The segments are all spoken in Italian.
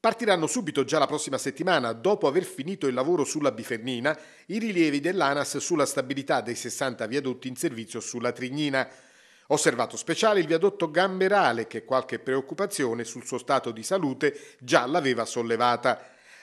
Partiranno subito già la prossima settimana, dopo aver finito il lavoro sulla Bifernina, i rilievi dell'ANAS sulla stabilità dei 60 viadotti in servizio sulla Trignina. Osservato speciale il viadotto Gamberale che qualche preoccupazione sul suo stato di salute già l'aveva sollevata.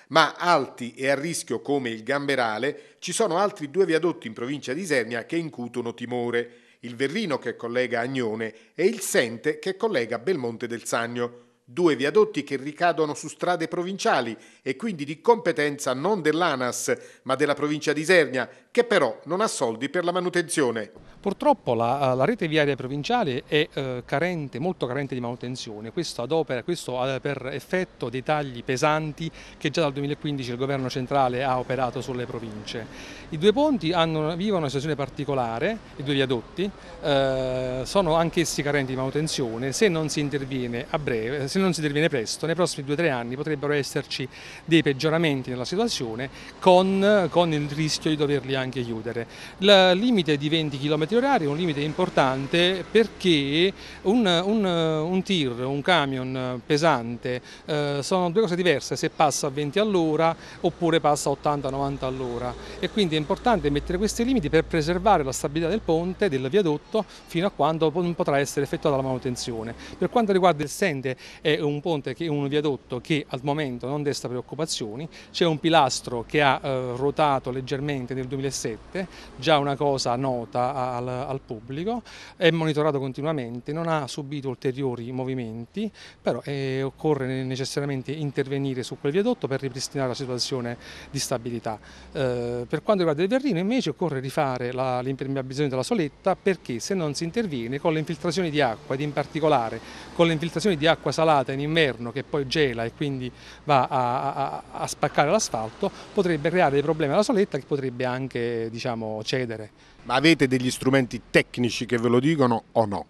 Ma alti e a rischio come il Gamberale ci sono altri due viadotti in provincia di Isernia che incutono timore, il Verrino che collega Agnone e il Sente che collega Belmonte del Sannio due viadotti che ricadono su strade provinciali e quindi di competenza non dell'ANAS ma della provincia di Isernia che però non ha soldi per la manutenzione. Purtroppo la, la rete viaria provinciale è eh, carente, molto carente di manutenzione, questo, adopera, questo eh, per effetto dei tagli pesanti che già dal 2015 il governo centrale ha operato sulle province. I due ponti hanno, vivono una situazione particolare, i due viadotti, eh, sono anch'essi carenti di manutenzione, se non si interviene, breve, se non si interviene presto, nei prossimi 2-3 anni potrebbero esserci dei peggioramenti nella situazione con, con il rischio di doverli anche anche chiudere. Il limite di 20 km h è un limite importante perché un, un, un tir, un camion pesante eh, sono due cose diverse se passa a 20 all'ora oppure passa a 80-90 all'ora e quindi è importante mettere questi limiti per preservare la stabilità del ponte, del viadotto fino a quando non potrà essere effettuata la manutenzione. Per quanto riguarda il Sende è un ponte, che, un viadotto che al momento non desta preoccupazioni, c'è un pilastro che ha eh, rotato leggermente nel 2016 2007, già una cosa nota al, al pubblico, è monitorato continuamente, non ha subito ulteriori movimenti, però eh, occorre necessariamente intervenire su quel viadotto per ripristinare la situazione di stabilità. Eh, per quanto riguarda il Verrino invece occorre rifare l'impermeabilizzazione della soletta perché se non si interviene con le infiltrazioni di acqua ed in particolare con le infiltrazioni di acqua salata in inverno che poi gela e quindi va a, a, a spaccare l'asfalto potrebbe creare dei problemi alla soletta che potrebbe anche anche diciamo, cedere. Ma avete degli strumenti tecnici che ve lo dicono o no?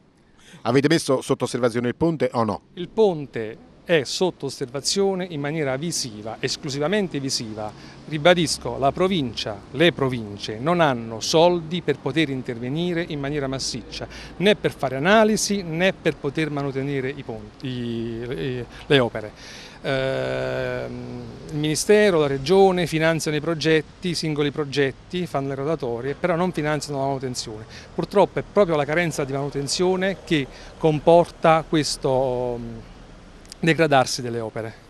Avete messo sotto osservazione il ponte o no? Il ponte è sotto osservazione in maniera visiva, esclusivamente visiva. Ribadisco, la provincia, le province non hanno soldi per poter intervenire in maniera massiccia, né per fare analisi né per poter manutenere i ponti, i, le opere. Eh, il Ministero, la Regione finanziano i progetti, i singoli progetti, fanno le rotatorie, però non finanziano la manutenzione. Purtroppo è proprio la carenza di manutenzione che comporta questo degradarsi delle opere.